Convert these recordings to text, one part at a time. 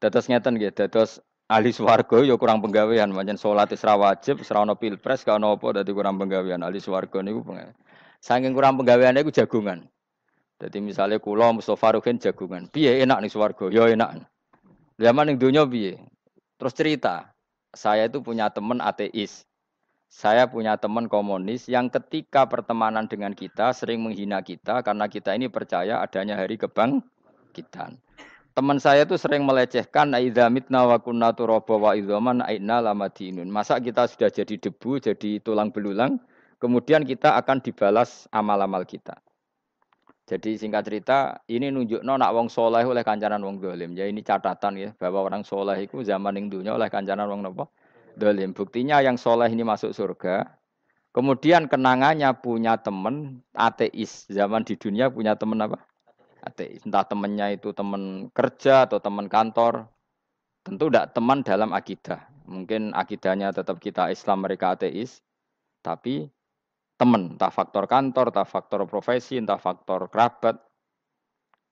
Dados ngeten nggih, dados ahli swarga ya kurang penggawean, pancen salat isra wajib, pilpres, gak ono apa dadi kurang penggawean. Ahli swarga niku pengen. Saking kurang penggawean gue jagungan, Jadi misalnya kula Mustafa Ruhin jagungan, piye enak nih swarga, ya enak. Zaman ning dunia piye? Terus cerita, saya itu punya teman ateis. Saya punya teman komunis yang ketika pertemanan dengan kita sering menghina kita karena kita ini percaya adanya hari kebang kita. Teman saya itu sering melecehkan aidza mitna wa kunna turaba wa idzaman aina lamadinun. Masa kita sudah jadi debu, jadi tulang belulang, kemudian kita akan dibalas amal-amal kita. Jadi singkat cerita, ini nunjuk no nak wong soleh oleh kancanan wong dolim. Ya ini catatan ya bahwa orang soleh itu zaman yang dunia oleh kancanan wong nopo dolim. Buktinya yang soleh ini masuk surga. Kemudian kenangannya punya teman ateis zaman di dunia punya teman apa? ateis. Entah temannya itu teman kerja atau teman kantor. Tentu tidak teman dalam akidah. Mungkin akidahnya tetap kita Islam, mereka ateis. Tapi teman, entah faktor kantor, entah faktor profesi, entah faktor kerabat.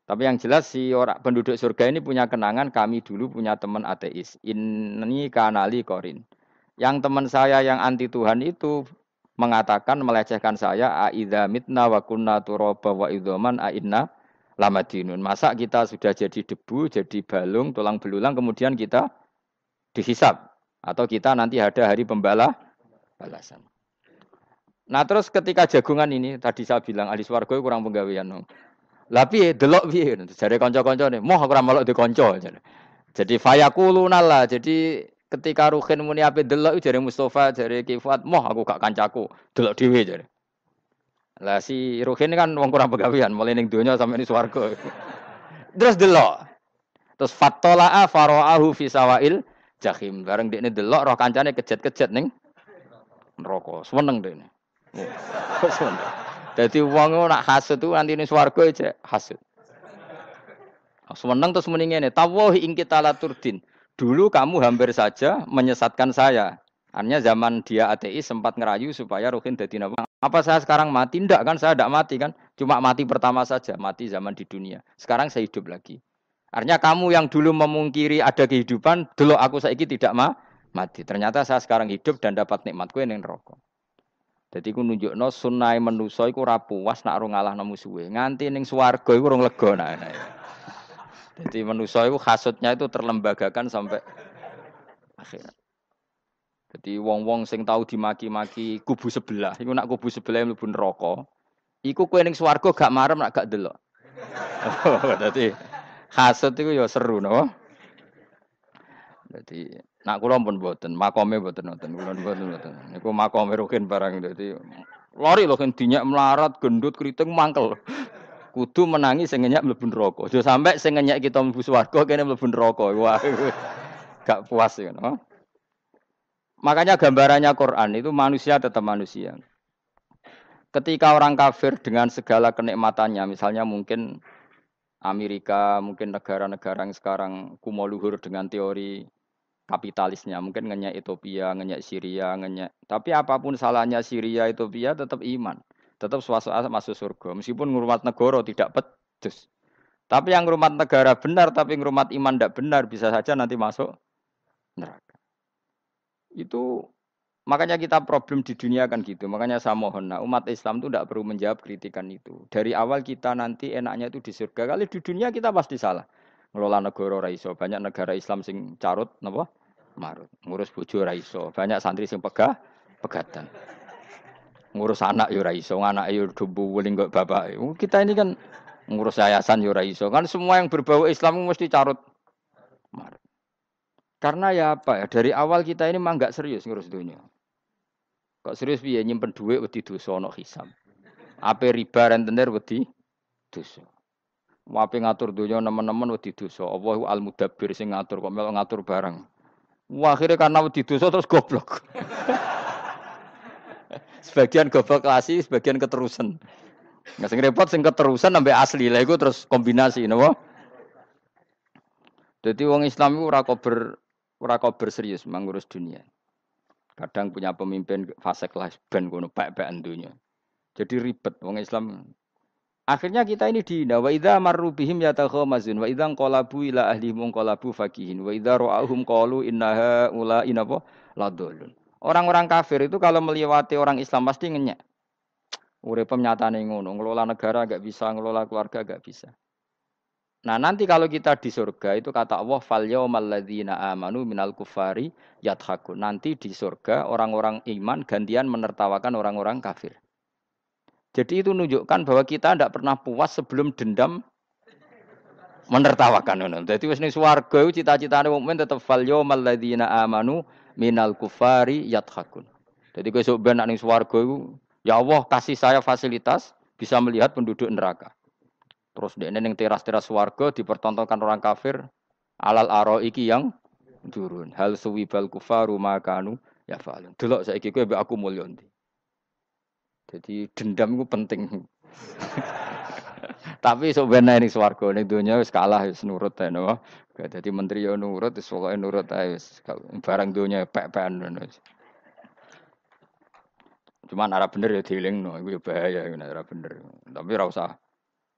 Tapi yang jelas si orang penduduk surga ini punya kenangan kami dulu punya teman ateis. Ini kanali korin. Yang teman saya yang anti Tuhan itu mengatakan melecehkan saya aida mitna wa kunna turaba wa idoman aina lama dinun. Masa kita sudah jadi debu, jadi balung, tulang belulang, kemudian kita dihisap. Atau kita nanti ada hari pembala balasan. Nah terus ketika jagungan ini, tadi saya bilang ahli swarga kurang penggawean. tapi delok bi, jadi konco-konco nih, moh kurang malu di konco. Jadi fayakuluna lah. Jadi ketika Ruhin muni api delok jadi Mustafa, jadi Kifat, moh aku gak kancaku, delok diwe, jadi. Lah si Ruhin kan wong kurang pegawian, mulai ning donya sampai ning swarga. Terus delok. Terus fatola'a faro'ahu fi sawail jahim. Bareng dekne delok roh kancane kejet-kejet ning neraka. Seneng dekne. Oh, seneng. Dadi wong nak hasud tuh nanti ning swarga aja hasud. Nah, seneng terus muni ngene, tawahi ing kita laturdin. Dulu kamu hampir saja menyesatkan saya. Artinya zaman dia ateis sempat ngerayu supaya Ruhin jadi nabi. Apa saya sekarang mati? Tidak kan saya tidak mati kan. Cuma mati pertama saja, mati zaman di dunia. Sekarang saya hidup lagi. Artinya kamu yang dulu memungkiri ada kehidupan, dulu aku saiki tidak ma mati. Ternyata saya sekarang hidup dan dapat nikmatku yang rokok. Jadi aku nunjuk no sunai menusoi ku rapu was nak ora nomu suwe. Nganti neng suar iku rong lego nah. nah. Jadi nah. menusoi ku hasutnya itu terlembagakan sampai akhirnya. Jadi wong-wong sing tau dimaki-maki kubu sebelah, iku nak kubu sebelah mlebu neraka, iku kowe ning swarga gak marem nak gak delok. Dadi hasud iku ya seru noh. No? Dadi nak kula pun mboten, makome mboten nonton, kula mboten mboten. Niku makome rukin barang dadi lori lho kan dinyak melarat, gendut, keriting mangkel. Kudu menangi sing ngenyak rokok. neraka. sampai sampe kita mlebu swarga kene mlebu neraka. Wah. Gak puas ya, no? Makanya gambarannya Quran itu manusia tetap manusia. Ketika orang kafir dengan segala kenikmatannya, misalnya mungkin Amerika, mungkin negara-negara yang sekarang kumoluhur dengan teori kapitalisnya, mungkin ngenyek Ethiopia, ngenyek Syria, ngenyek. Tapi apapun salahnya Syria, Ethiopia tetap iman, tetap suasana masuk surga. Meskipun ngurmat negara tidak pedes. Tapi yang ngurmat negara benar, tapi ngurmat iman tidak benar, bisa saja nanti masuk neraka. Itu makanya kita problem di dunia kan gitu. Makanya saya mohon, nah, umat Islam itu tidak perlu menjawab kritikan itu. Dari awal kita nanti enaknya itu di surga. Kali di dunia kita pasti salah. Ngelola negara raiso, banyak negara Islam sing carut, napa? Marut. Ngurus bojo raiso, banyak santri sing pegah, pegatan. Ngurus anak yo ya raiso, anak yo ya wuling weling bapak. Oh, kita ini kan ngurus yayasan yo ya raiso. Kan semua yang berbau Islam mesti carut. Marut. Karena ya apa ya, dari awal kita ini mah nggak serius ngurus dunia. Kok serius biaya nyimpen duit wedi dosa ana hisam. Apa riba rentenir wedi dosa. apa ngatur dunia nemen-nemen wedi dosa. wah, al mudabbir sing ngatur kok melok ngatur bareng. Wah, akhirnya karena wedi dosa terus goblok. sebagian goblok klasi, sebagian keterusan. Nggak sing repot sing keterusan sampai asli lah itu terus kombinasi napa? Jadi uang Islam itu rakober Ora kober serius mengurus dunia. Kadang punya pemimpin fase kelas ben kono baik-baik dunia. Jadi ribet wong Islam. Akhirnya kita ini di wa idza marru bihim yatakhamazun wa idza qalabu ila mung qalabu fakihin wa idza ra'ahum qalu innaha ula inapa ladulun. Orang-orang kafir itu kalau melewati orang Islam pasti ngenyek. Urip nyatane ngono, ngelola negara enggak bisa, ngelola keluarga enggak bisa. Nah nanti kalau kita di surga itu kata Allah fal yaumaladzina amanu minal kufari yathaku. Nanti di surga orang-orang iman gantian menertawakan orang-orang kafir. Jadi itu menunjukkan bahwa kita tidak pernah puas sebelum dendam menertawakan. Jadi wis ning swarga cita-citane mukmin tetep fal yaumaladzina amanu minal kufari yadhakun. Jadi besok sok ben ning ya Allah kasih saya fasilitas bisa melihat penduduk neraka. Terus di neng teras-teras warga dipertontonkan orang kafir alal aro iki yang turun. Hal bal kufaru makanu ya falun. Delok kiku ya aku mulya nanti. Jadi dendam itu penting. Tapi sebenarnya ini suwargo ini dunia harus kalah harus nurut ya no. Jadi menteri ya nurut wis nurut ya barang dunia pepen pekan Cuman arah bener ya dealing no, itu bahaya ya arah bener. Tapi rasa usah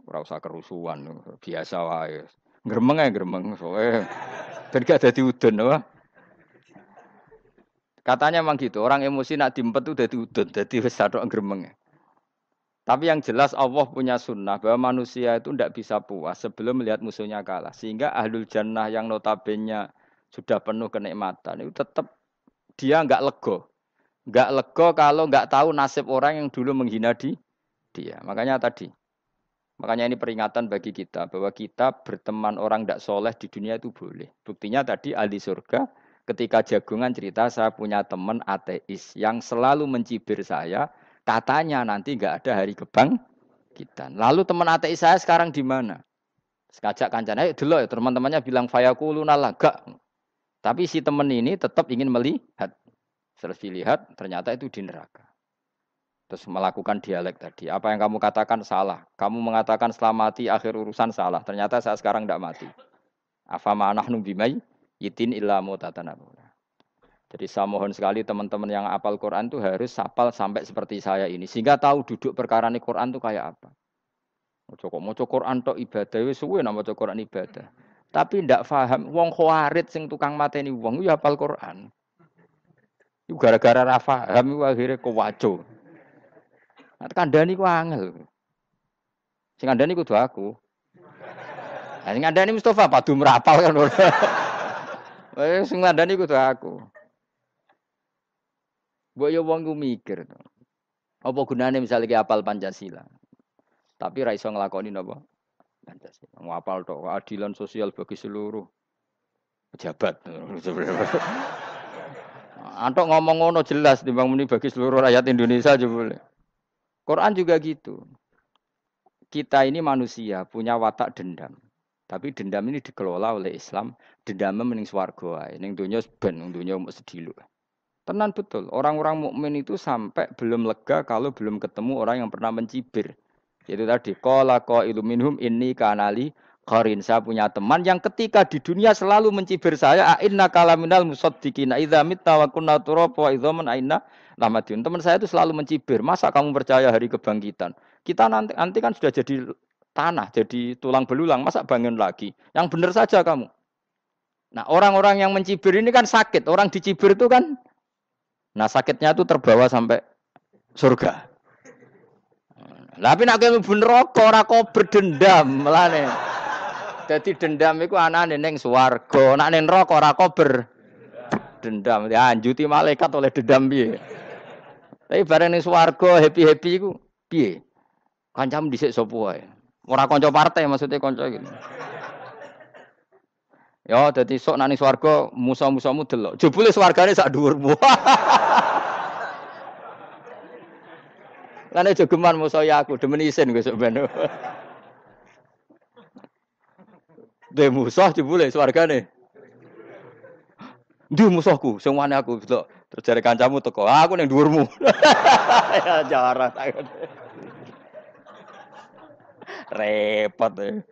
Ora usah kerusuhan, biasa wae. Gremeng ya gremeng soe. Dan gak ada diudun apa? Katanya emang gitu, orang emosi nak dimpet tuh dadi udun, dadi wis sadok gremeng. Tapi yang jelas Allah punya sunnah bahwa manusia itu tidak bisa puas sebelum melihat musuhnya kalah. Sehingga ahlul jannah yang notabene sudah penuh kenikmatan itu tetap dia nggak lego. Nggak lego kalau nggak tahu nasib orang yang dulu menghina di dia. Makanya tadi Makanya ini peringatan bagi kita bahwa kita berteman orang tidak soleh di dunia itu boleh. Buktinya tadi ahli surga ketika jagungan cerita saya punya teman ateis yang selalu mencibir saya katanya nanti nggak ada hari kebang kita. Lalu teman ateis saya sekarang di mana? Sekajak kancana, ayo dulu ya teman-temannya bilang fayakuluna lagak. Tapi si teman ini tetap ingin melihat. terus dilihat ternyata itu di neraka. Terus melakukan dialek tadi. Apa yang kamu katakan salah. Kamu mengatakan setelah mati akhir urusan salah. Ternyata saya sekarang tidak mati. Afama ma'anah bimai itin illa mutatanabuna. Jadi saya mohon sekali teman-teman yang apal Quran itu harus sapal sampai seperti saya ini. Sehingga tahu duduk perkara ini Quran itu kayak apa. Mau mau Quran itu ibadah. Suwe nama Quran ibadah. Tapi tidak paham. Wong khawarit sing tukang mati ini. wong ya apal Quran. Gara-gara rafaham akhirnya kewajo. Nah, kandani ku angel. Sing kandani kudu aku. Nah, sing kandani Mustafa padu merapal kan. Wes eh, sing kandani kudu aku. Mbok yo ya wong ku mikir to. Apa gunane misalnya ki apal Pancasila. Tapi ra iso nglakoni napa? Pancasila. Mau apal tok keadilan sosial bagi seluruh pejabat. Nah, antuk ngomong ngono jelas timbang muni bagi seluruh rakyat Indonesia aja boleh. Quran juga gitu. Kita ini manusia punya watak dendam. Tapi dendam ini dikelola oleh Islam. Dendam mending swargo ae. Ning dunia ben dunia mau sedilu. Tenan betul. Orang-orang mukmin itu sampai belum lega kalau belum ketemu orang yang pernah mencibir. Itu tadi kolakoh iluminum ini kanali korin, saya punya teman yang ketika di dunia selalu mencibir saya, aina kalaminal musaddiqina idza mitta wa kunna turab wa idzaman aina lamadun. Teman saya itu selalu mencibir, masa kamu percaya hari kebangkitan? Kita nanti, nanti kan sudah jadi tanah, jadi tulang belulang, masa bangun lagi? Yang benar saja kamu. Nah, orang-orang yang mencibir ini kan sakit, orang dicibir itu kan Nah sakitnya itu terbawa sampai surga. Tapi nak kayak bener kok ora berdendam melane. Jadi dendam itu anak neneng swarga, anak neneng neraka ora kober. Dendam dianjuti malaikat oleh dendam piye. Tapi bareng Neneng Suwargo happy-happy itu piye? Kancam dhisik sapa Murah konco partai maksudnya konco gitu. Ya, jadi sok nang swarga musa mudel delok. Jebule swargane sak dhuwurmu. Lan jogeman musa ya aku demen isin besok ben. Dua musuh jebule swargane. Dua musuhku, semuanya aku betul. Terus cari kancamu teko, ah, aku neng dhuwurmu. ya jarak Repot deh. Ya.